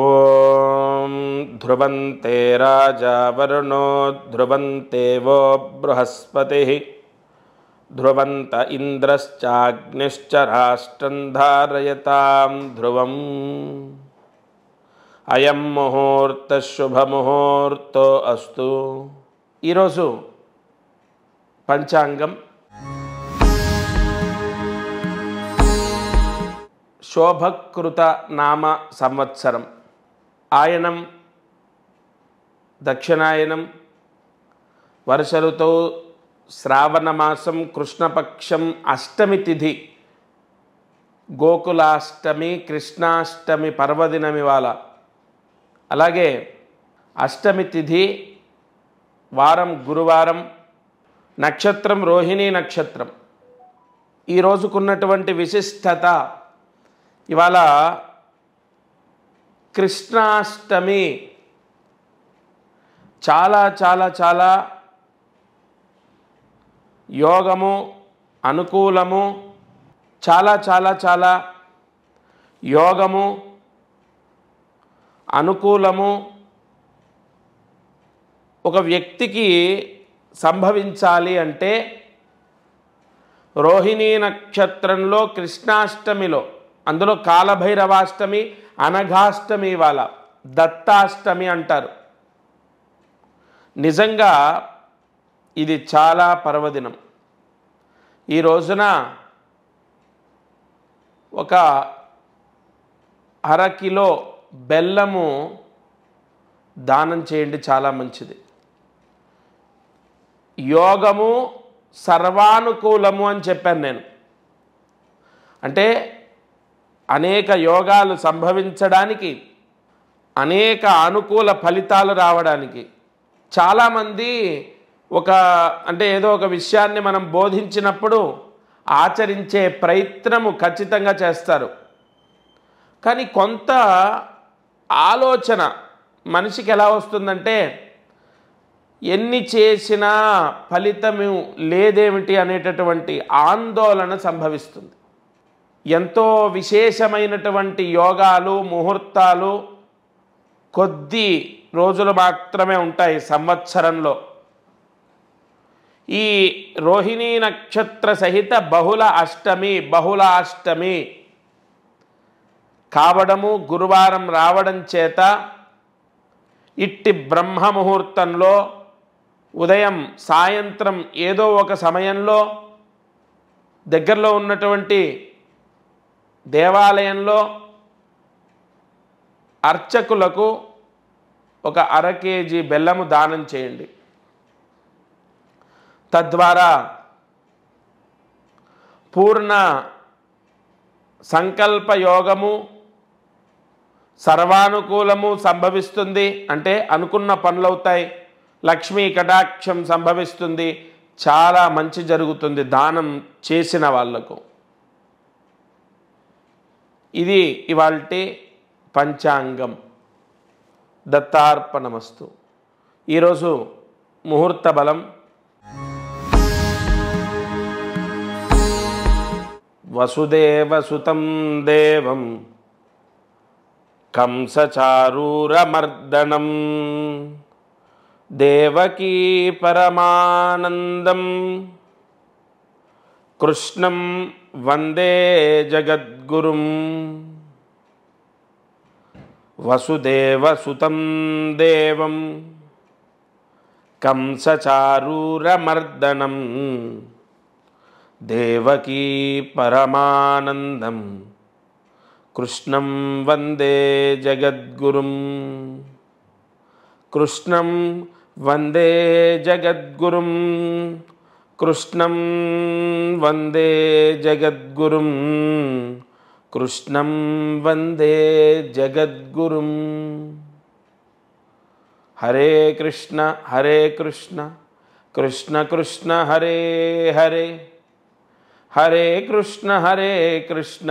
ॐ ध्रुवन्ते वर्णो ध्रुवन्ते वो बृहस्पतिः ध्रुवन्त इन्द्रश्चाग्निश्च राष्ट्रं धारयतां ध्रुवम् अयं मुहूर्तशुभमुहूर्तोऽस्तु ईरो पञ्चाङ्गम् शोभकृतनामसंवत्सरम् ఆయనం దక్షిణాయనం వర్ష ఋతువు శ్రావణమాసం కృష్ణపక్షం అష్టమి తిథి గోకులాష్టమి కృష్ణాష్టమి పర్వదినం ఇవాళ అలాగే అష్టమి తిథి వారం గురువారం నక్షత్రం రోహిణీ నక్షత్రం ఈ రోజుకున్నటువంటి విశిష్టత ఇవాళ కృష్ణాష్టమి చాలా చాలా చాలా యోగము అనుకూలము చాలా చాలా చాలా యోగము అనుకూలము ఒక వ్యక్తికి సంభవించాలి అంటే రోహిణీ నక్షత్రంలో కృష్ణాష్టమిలో అందులో కాలభైరవాష్టమి అనఘాష్టమి వాళ్ళ దత్తాష్టమి అంటారు నిజంగా ఇది చాలా పర్వదినం ఈ రోజున ఒక అరకిలో బెల్లము దానం చేయండి చాలా మంచిది యోగము సర్వానుకూలము అని చెప్పాను నేను అంటే అనేక యోగాలు సంభవించడానికి అనేక అనుకూల ఫలితాలు రావడానికి చాలామంది ఒక అంటే ఏదో ఒక విషయాన్ని మనం బోధించినప్పుడు ఆచరించే ప్రయత్నము ఖచ్చితంగా చేస్తారు కానీ కొంత ఆలోచన మనిషికి ఎలా వస్తుందంటే ఎన్ని చేసినా ఫలితము లేదేమిటి అనేటటువంటి ఆందోళన సంభవిస్తుంది ఎంతో విశేషమైనటువంటి యోగాలు ముహూర్తాలు కొద్ది రోజులు మాత్రమే ఉంటాయి సంవత్సరంలో ఈ రోహిణీ నక్షత్ర సహిత బహుళ అష్టమి బహుళ అష్టమి కావడము గురువారం రావడం చేత ఇట్టి బ్రహ్మ ముహూర్తంలో ఉదయం సాయంత్రం ఏదో ఒక సమయంలో దగ్గరలో ఉన్నటువంటి దేవాలయంలో అర్చకులకు ఒక అర కేజీ బెల్లము దానం చేయండి తద్వారా పూర్ణ సంకల్ప యోగము సర్వానుకూలము సంభవిస్తుంది అంటే అనుకున్న పనులవుతాయి లక్ష్మీ కటాక్షం సంభవిస్తుంది చాలా మంచి జరుగుతుంది దానం చేసిన వాళ్లకు ఇది ఇవాళ పంచాంగం దత్తార్పణమస్తు ఈరోజు ముహూర్త బలం వసుదేవసుతం దేవం కంసచారూరమర్దనం దేవకీ పరమానందం కృష్ణం वंदे जगद्गुरुं वसुदेवसुत देवं कंसचारूरमर्दनं देवकी परमानन्दं कृष्णं वन्दे जगद्गुरुं कृष्णं वन्दे जगद्गुरुम् కృష్ణం వందే జగద్గురుం కృష్ణం వందే జగద్గురుం హరే కృష్ణ హరే కృష్ణ కృష్ణ కృష్ణ హరే హరే హరే కృష్ణ హరే కృష్ణ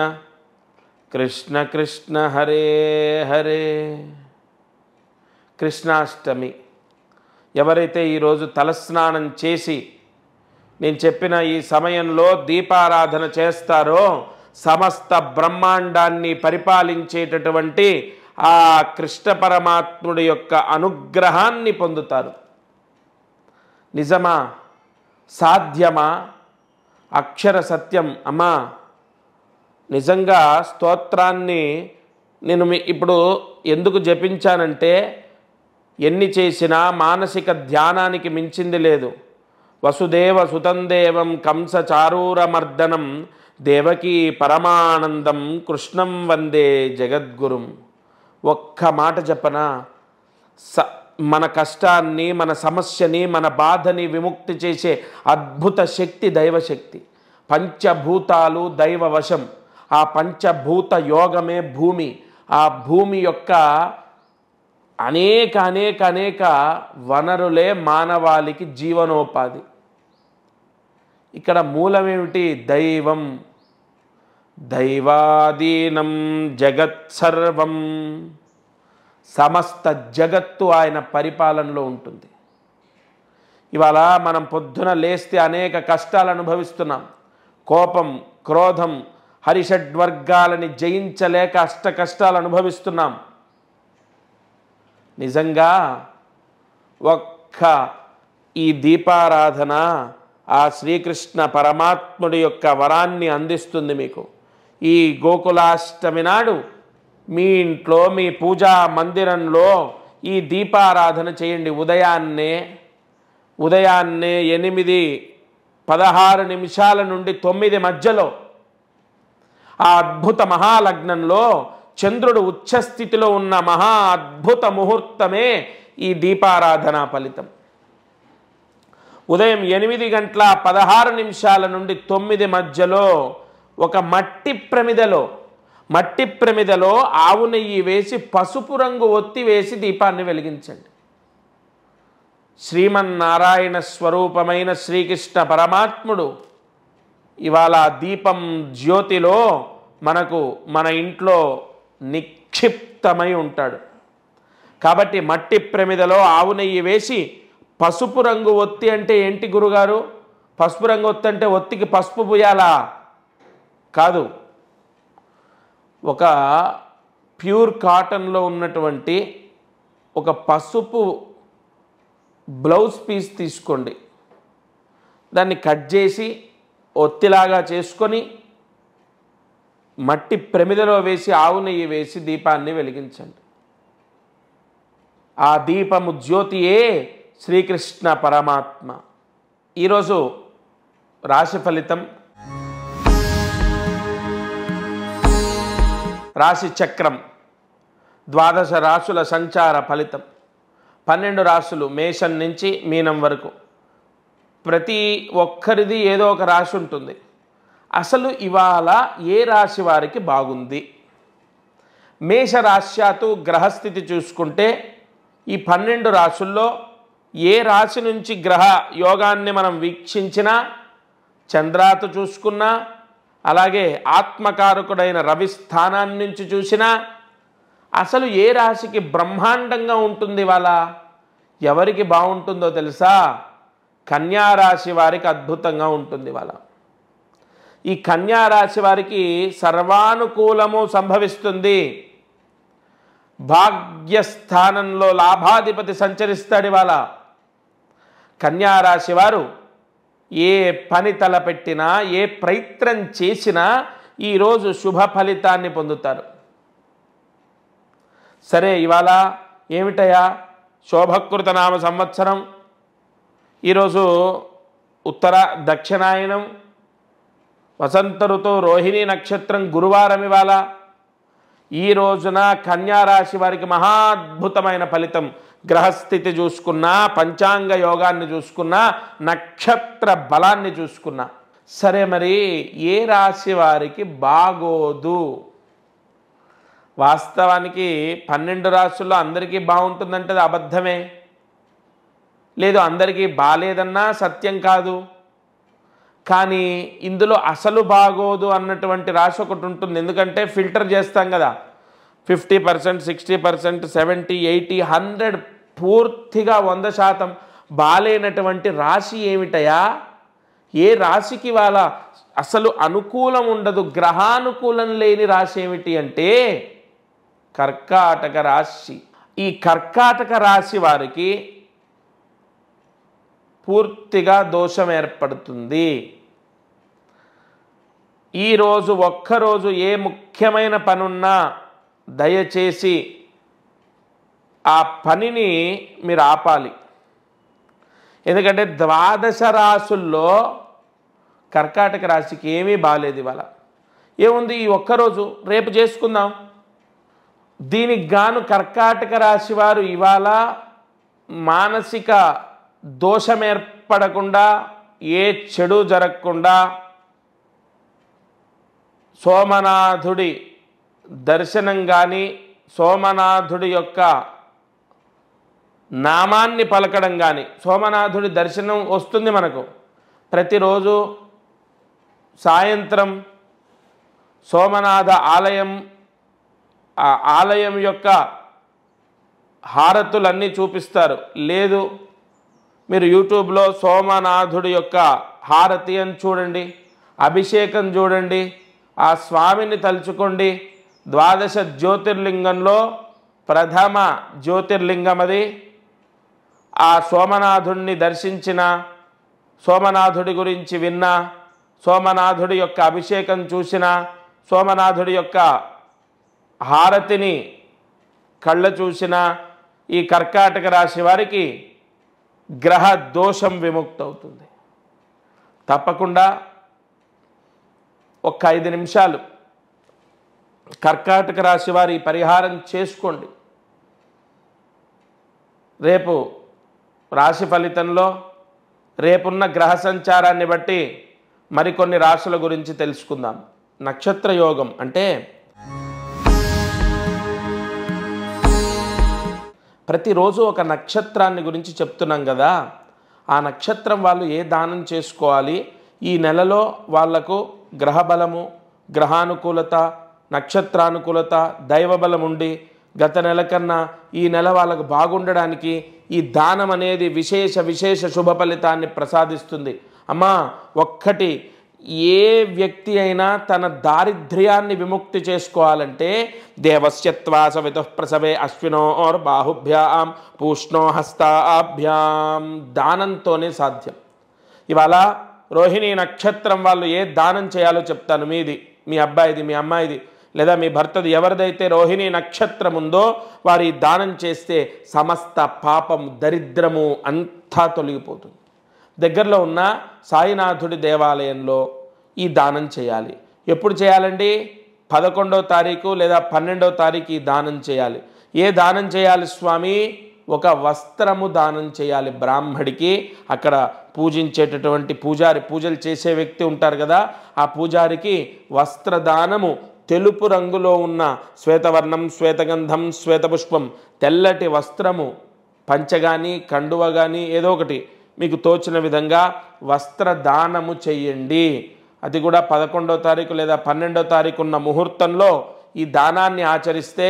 కృష్ణ కృష్ణ హరే హరే కృష్ణాష్టమి ఎవరైతే ఈరోజు తలస్నానం చేసి నేను చెప్పిన ఈ సమయంలో దీపారాధన చేస్తారో సమస్త బ్రహ్మాండాన్ని పరిపాలించేటటువంటి ఆ కృష్ణ పరమాత్ముడి యొక్క అనుగ్రహాన్ని పొందుతారు నిజమా సాధ్యమా అక్షర సత్యం అమ్మా నిజంగా స్తోత్రాన్ని నేను ఇప్పుడు ఎందుకు జపించానంటే ఎన్ని చేసినా మానసిక ధ్యానానికి మించింది లేదు వసుదేవ సుతందేవం చారూరమర్దనం దేవకీ పరమానందం కృష్ణం వందే జగద్గురుం ఒక్క మాట చెప్పన స మన కష్టాన్ని మన సమస్యని మన బాధని విముక్తి చేసే అద్భుత శక్తి దైవశక్తి పంచభూతాలు దైవవశం ఆ పంచభూత యోగమే భూమి ఆ భూమి యొక్క అనేక అనేక అనేక వనరులే మానవాళికి జీవనోపాధి ఇక్కడ మూలమేమిటి దైవం దైవాధీనం జగత్సర్వం సమస్త జగత్తు ఆయన పరిపాలనలో ఉంటుంది ఇవాళ మనం పొద్దున లేస్తే అనేక కష్టాలు అనుభవిస్తున్నాం కోపం క్రోధం హరిషడ్వర్గాలని జయించలేక అష్ట కష్టాలు అనుభవిస్తున్నాం నిజంగా ఒక్క ఈ దీపారాధన ఆ శ్రీకృష్ణ పరమాత్ముడి యొక్క వరాన్ని అందిస్తుంది మీకు ఈ గోకులాష్టమి నాడు మీ ఇంట్లో మీ పూజా మందిరంలో ఈ దీపారాధన చేయండి ఉదయాన్నే ఉదయాన్నే ఎనిమిది పదహారు నిమిషాల నుండి తొమ్మిది మధ్యలో ఆ అద్భుత మహాలగ్నంలో చంద్రుడు ఉచ్చస్థితిలో ఉన్న మహా అద్భుత ముహూర్తమే ఈ దీపారాధన ఫలితం ఉదయం ఎనిమిది గంటల పదహారు నిమిషాల నుండి తొమ్మిది మధ్యలో ఒక మట్టి ప్రమిదలో మట్టి ప్రమిదలో ఆవు నెయ్యి వేసి పసుపు రంగు ఒత్తి వేసి దీపాన్ని వెలిగించండి శ్రీమన్నారాయణ స్వరూపమైన శ్రీకృష్ణ పరమాత్ముడు ఇవాళ దీపం జ్యోతిలో మనకు మన ఇంట్లో నిక్షిప్తమై ఉంటాడు కాబట్టి మట్టి ప్రమిదలో ఆవు నెయ్యి వేసి పసుపు రంగు ఒత్తి అంటే ఏంటి గురుగారు పసుపు రంగు ఒత్తి అంటే ఒత్తికి పసుపు పుయ్యాలా కాదు ఒక ప్యూర్ కాటన్లో ఉన్నటువంటి ఒక పసుపు బ్లౌజ్ పీస్ తీసుకోండి దాన్ని కట్ చేసి ఒత్తిలాగా చేసుకొని మట్టి ప్రమిదలో వేసి ఆవు నెయ్యి వేసి దీపాన్ని వెలిగించండి ఆ దీపము జ్యోతియే శ్రీకృష్ణ పరమాత్మ ఈరోజు రాశి ఫలితం రాశి చక్రం ద్వాదశ రాశుల సంచార ఫలితం పన్నెండు రాశులు మేషం నుంచి మీనం వరకు ప్రతి ఒక్కరిది ఏదో ఒక రాశి ఉంటుంది అసలు ఇవాళ ఏ రాశి వారికి బాగుంది మేషరాశ్యాతు గ్రహస్థితి చూసుకుంటే ఈ పన్నెండు రాశుల్లో ఏ రాశి నుంచి గ్రహ యోగాన్ని మనం వీక్షించినా చంద్రాత చూసుకున్నా అలాగే ఆత్మకారకుడైన రవి స్థానాన్ని నుంచి చూసినా అసలు ఏ రాశికి బ్రహ్మాండంగా ఉంటుంది వాళ్ళ ఎవరికి బాగుంటుందో తెలుసా కన్యారాశి వారికి అద్భుతంగా ఉంటుంది వాళ్ళ ఈ కన్యారాశి వారికి సర్వానుకూలము సంభవిస్తుంది భాగ్యస్థానంలో లాభాధిపతి సంచరిస్తాడు వాళ్ళ కన్యారాశి వారు ఏ పని తలపెట్టినా ఏ ప్రయత్నం చేసినా ఈరోజు శుభ ఫలితాన్ని పొందుతారు సరే ఇవాళ ఏమిటయా శోభకృత నామ సంవత్సరం ఈరోజు ఉత్తర దక్షిణాయనం వసంత ఋతువు రోహిణీ నక్షత్రం గురువారం ఇవాళ ఈ రోజున కన్యారాశి వారికి మహాద్భుతమైన ఫలితం గ్రహస్థితి చూసుకున్నా పంచాంగ యోగాన్ని చూసుకున్నా నక్షత్ర బలాన్ని చూసుకున్నా సరే మరి ఏ రాశి వారికి బాగోదు వాస్తవానికి పన్నెండు రాసుల్లో అందరికీ బాగుంటుందంటే అది అబద్ధమే లేదు అందరికీ బాగాలేదన్నా సత్యం కాదు కానీ ఇందులో అసలు బాగోదు అన్నటువంటి రాశి ఒకటి ఉంటుంది ఎందుకంటే ఫిల్టర్ చేస్తాం కదా fifty percent sixty percent seventy eighty hundred పూర్తిగా వంద శాతం బాలేనటువంటి రాశి ఏమిటయా ఏ రాశికి వాళ్ళ అసలు అనుకూలం ఉండదు గ్రహానుకూలం లేని రాశి ఏమిటి అంటే కర్కాటక రాశి ఈ కర్కాటక రాశి వారికి పూర్తిగా దోషం ఏర్పడుతుంది ఈరోజు ఒక్కరోజు ఏ ముఖ్యమైన పనున్నా దయచేసి ఆ పనిని మీరు ఆపాలి ఎందుకంటే ద్వాదశ రాసుల్లో కర్కాటక రాశికి ఏమీ బాగాలేదు ఇవాళ ఏముంది ఈ ఒక్కరోజు రేపు చేసుకుందాం దీనికి గాను కర్కాటక రాశి వారు ఇవాళ మానసిక దోషం ఏర్పడకుండా ఏ చెడు జరగకుండా సోమనాథుడి దర్శనం కానీ సోమనాథుడి యొక్క నామాన్ని పలకడం కానీ సోమనాథుడి దర్శనం వస్తుంది మనకు ప్రతిరోజు సాయంత్రం సోమనాథ ఆలయం ఆ ఆలయం యొక్క హారతులన్నీ చూపిస్తారు లేదు మీరు యూట్యూబ్లో సోమనాథుడి యొక్క హారతి అని చూడండి అభిషేకం చూడండి ఆ స్వామిని తలుచుకోండి ద్వాదశ జ్యోతిర్లింగంలో ప్రథమ జ్యోతిర్లింగం అది ఆ సోమనాథుణ్ణి దర్శించిన సోమనాథుడి గురించి విన్న సోమనాథుడి యొక్క అభిషేకం చూసిన సోమనాథుడి యొక్క హారతిని కళ్ళ చూసిన ఈ కర్కాటక రాశి వారికి గ్రహ దోషం విముక్తవుతుంది తప్పకుండా ఒక ఐదు నిమిషాలు కర్కాటక రాశి వారి పరిహారం చేసుకోండి రేపు రాశి ఫలితంలో రేపున్న గ్రహ సంచారాన్ని బట్టి మరికొన్ని రాశుల గురించి తెలుసుకుందాం నక్షత్ర యోగం అంటే ప్రతిరోజు ఒక నక్షత్రాన్ని గురించి చెప్తున్నాం కదా ఆ నక్షత్రం వాళ్ళు ఏ దానం చేసుకోవాలి ఈ నెలలో వాళ్లకు గ్రహబలము గ్రహానుకూలత నక్షత్రానుకూలత దైవబలం ఉండి గత నెల కన్నా ఈ నెల వాళ్ళకు బాగుండడానికి ఈ దానం అనేది విశేష విశేష శుభ ఫలితాన్ని ప్రసాదిస్తుంది అమ్మా ఒక్కటి ఏ వ్యక్తి అయినా తన దారిద్ర్యాన్ని విముక్తి చేసుకోవాలంటే దేవస్యత్వాస వితఃప్రసవే అశ్వినో ఓర్ బాహుభ్యాం పూష్ణో హస్తాభ్యాం దానంతోనే సాధ్యం ఇవాళ రోహిణి నక్షత్రం వాళ్ళు ఏ దానం చేయాలో చెప్తాను మీది మీ అబ్బాయిది మీ అమ్మాయిది లేదా మీ భర్తది ఎవరిదైతే రోహిణి నక్షత్రం ఉందో వారి దానం చేస్తే సమస్త పాపం దరిద్రము అంతా తొలగిపోతుంది దగ్గరలో ఉన్న సాయినాథుడి దేవాలయంలో ఈ దానం చేయాలి ఎప్పుడు చేయాలండి పదకొండో తారీఖు లేదా పన్నెండో తారీఖు ఈ దానం చేయాలి ఏ దానం చేయాలి స్వామి ఒక వస్త్రము దానం చేయాలి బ్రాహ్మడికి అక్కడ పూజించేటటువంటి పూజారి పూజలు చేసే వ్యక్తి ఉంటారు కదా ఆ పూజారికి వస్త్రదానము తెలుపు రంగులో ఉన్న శ్వేతవర్ణం శ్వేతగంధం శ్వేతపుష్పం తెల్లటి వస్త్రము పంచగాని కండువ కానీ ఏదో ఒకటి మీకు తోచిన విధంగా వస్త్ర దానము చెయ్యండి అది కూడా పదకొండో తారీఖు లేదా పన్నెండో తారీఖు ఉన్న ముహూర్తంలో ఈ దానాన్ని ఆచరిస్తే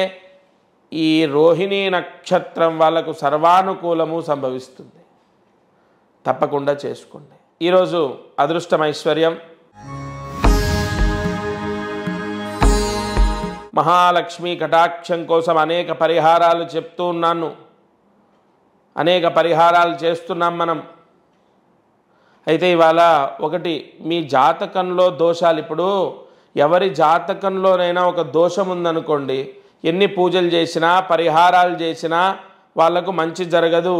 ఈ రోహిణీ నక్షత్రం వాళ్ళకు సర్వానుకూలము సంభవిస్తుంది తప్పకుండా చేసుకోండి ఈరోజు అదృష్టం ఐశ్వర్యం మహాలక్ష్మి కటాక్షం కోసం అనేక పరిహారాలు చెప్తూ ఉన్నాను అనేక పరిహారాలు చేస్తున్నాం మనం అయితే ఇవాళ ఒకటి మీ జాతకంలో దోషాలు ఇప్పుడు ఎవరి జాతకంలోనైనా ఒక దోషం ఉందనుకోండి ఎన్ని పూజలు చేసినా పరిహారాలు చేసినా వాళ్లకు మంచి జరగదు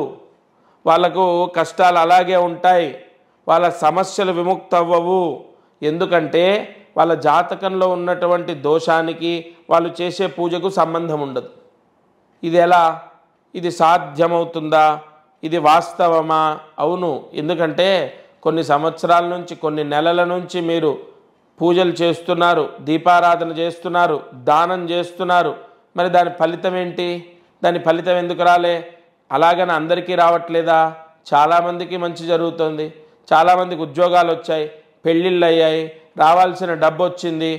వాళ్లకు కష్టాలు అలాగే ఉంటాయి వాళ్ళ సమస్యలు విముక్తవ్వవు ఎందుకంటే వాళ్ళ జాతకంలో ఉన్నటువంటి దోషానికి వాళ్ళు చేసే పూజకు సంబంధం ఉండదు ఇది ఎలా ఇది సాధ్యమవుతుందా ఇది వాస్తవమా అవును ఎందుకంటే కొన్ని సంవత్సరాల నుంచి కొన్ని నెలల నుంచి మీరు పూజలు చేస్తున్నారు దీపారాధన చేస్తున్నారు దానం చేస్తున్నారు మరి దాని ఫలితం ఏంటి దాని ఫలితం ఎందుకు రాలే అలాగని అందరికీ రావట్లేదా చాలామందికి మంచి జరుగుతుంది చాలామందికి ఉద్యోగాలు వచ్చాయి పెళ్ళిళ్ళు అయ్యాయి రావాల్సిన డబ్బు వచ్చింది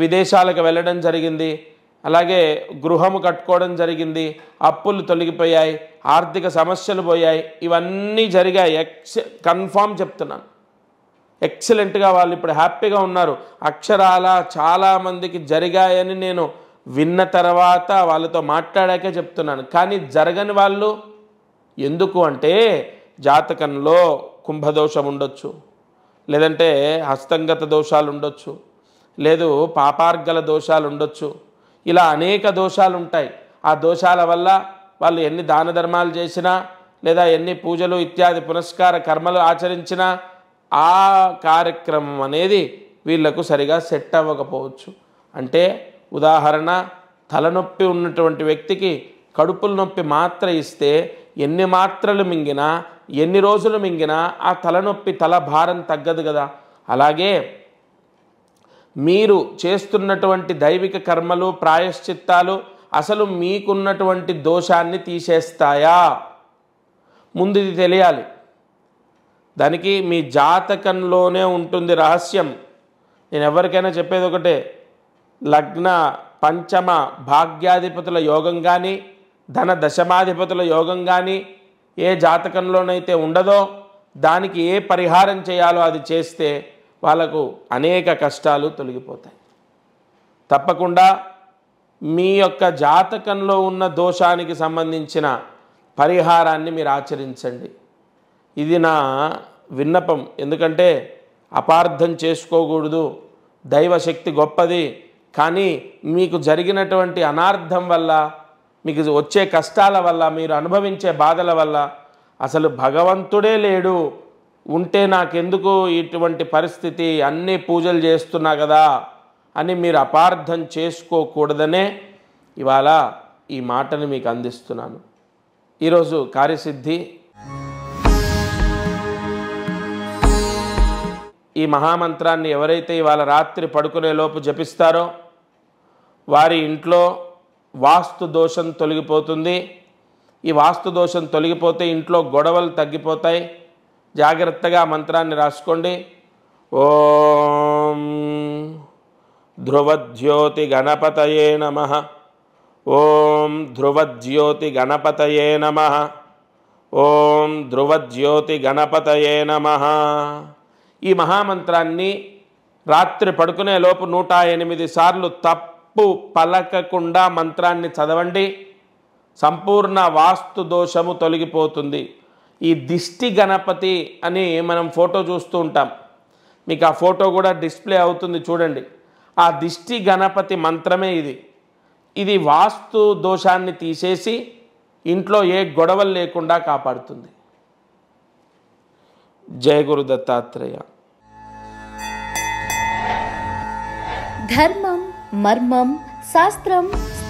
విదేశాలకు వెళ్ళడం జరిగింది అలాగే గృహము కట్టుకోవడం జరిగింది అప్పులు తొలగిపోయాయి ఆర్థిక సమస్యలు పోయాయి ఇవన్నీ జరిగాయి ఎక్స్ కన్ఫామ్ చెప్తున్నాను ఎక్సలెంట్గా వాళ్ళు ఇప్పుడు హ్యాపీగా ఉన్నారు అక్షరాల చాలామందికి జరిగాయని నేను విన్న తర్వాత వాళ్ళతో మాట్లాడాకే చెప్తున్నాను కానీ జరగని వాళ్ళు ఎందుకు అంటే జాతకంలో కుంభదోషం ఉండొచ్చు లేదంటే హస్తంగత దోషాలు ఉండొచ్చు లేదు పాపార్గల దోషాలు ఉండొచ్చు ఇలా అనేక దోషాలు ఉంటాయి ఆ దోషాల వల్ల వాళ్ళు ఎన్ని దాన ధర్మాలు చేసినా లేదా ఎన్ని పూజలు ఇత్యాది పునస్కార కర్మలు ఆచరించినా ఆ కార్యక్రమం అనేది వీళ్లకు సరిగా సెట్ అవ్వకపోవచ్చు అంటే ఉదాహరణ తలనొప్పి ఉన్నటువంటి వ్యక్తికి కడుపుల నొప్పి మాత్ర ఇస్తే ఎన్ని మాత్రలు మింగినా ఎన్ని రోజులు మింగినా ఆ తలనొప్పి తల భారం తగ్గదు కదా అలాగే మీరు చేస్తున్నటువంటి దైవిక కర్మలు ప్రాయశ్చిత్తాలు అసలు మీకున్నటువంటి దోషాన్ని తీసేస్తాయా ముందు ఇది తెలియాలి దానికి మీ జాతకంలోనే ఉంటుంది రహస్యం నేను ఎవరికైనా చెప్పేది ఒకటే లగ్న పంచమ భాగ్యాధిపతుల యోగం కానీ ధన దశమాధిపతుల యోగం కానీ ఏ జాతకంలోనైతే ఉండదో దానికి ఏ పరిహారం చేయాలో అది చేస్తే వాళ్ళకు అనేక కష్టాలు తొలగిపోతాయి తప్పకుండా మీ యొక్క జాతకంలో ఉన్న దోషానికి సంబంధించిన పరిహారాన్ని మీరు ఆచరించండి ఇది నా విన్నపం ఎందుకంటే అపార్థం చేసుకోకూడదు దైవశక్తి గొప్పది కానీ మీకు జరిగినటువంటి అనార్థం వల్ల మీకు వచ్చే కష్టాల వల్ల మీరు అనుభవించే బాధల వల్ల అసలు భగవంతుడే లేడు ఉంటే నాకెందుకు ఇటువంటి పరిస్థితి అన్నీ పూజలు చేస్తున్నా కదా అని మీరు అపార్థం చేసుకోకూడదనే ఇవాళ ఈ మాటను మీకు అందిస్తున్నాను ఈరోజు కార్యసిద్ధి ఈ మహామంత్రాన్ని ఎవరైతే ఇవాళ రాత్రి పడుకునేలోపు జపిస్తారో వారి ఇంట్లో వాస్తు దోషం తొలగిపోతుంది ఈ వాస్తు దోషం తొలగిపోతే ఇంట్లో గొడవలు తగ్గిపోతాయి జాగ్రత్తగా మంత్రాన్ని రాసుకోండి ఓం ధ్రువజ్యోతి గణపతయే నమ ఓం ధ్రువజ్యోతి గణపతయే నమ ఓం ధ్రువజ్యోతి గణపతయే నమ ఈ మహామంత్రాన్ని రాత్రి పడుకునే లోపు నూట ఎనిమిది సార్లు తప్పు పలకకుండా మంత్రాన్ని చదవండి సంపూర్ణ వాస్తు దోషము తొలగిపోతుంది ఈ దిష్టి గణపతి అని మనం ఫోటో చూస్తూ ఉంటాం మీకు ఆ ఫోటో కూడా డిస్ప్లే అవుతుంది చూడండి ఆ దిష్టి గణపతి మంత్రమే ఇది ఇది వాస్తు దోషాన్ని తీసేసి ఇంట్లో ఏ గొడవలు లేకుండా కాపాడుతుంది జయ గురు దత్తాత్రేయ ధర్మం మర్మం శాస్త్రం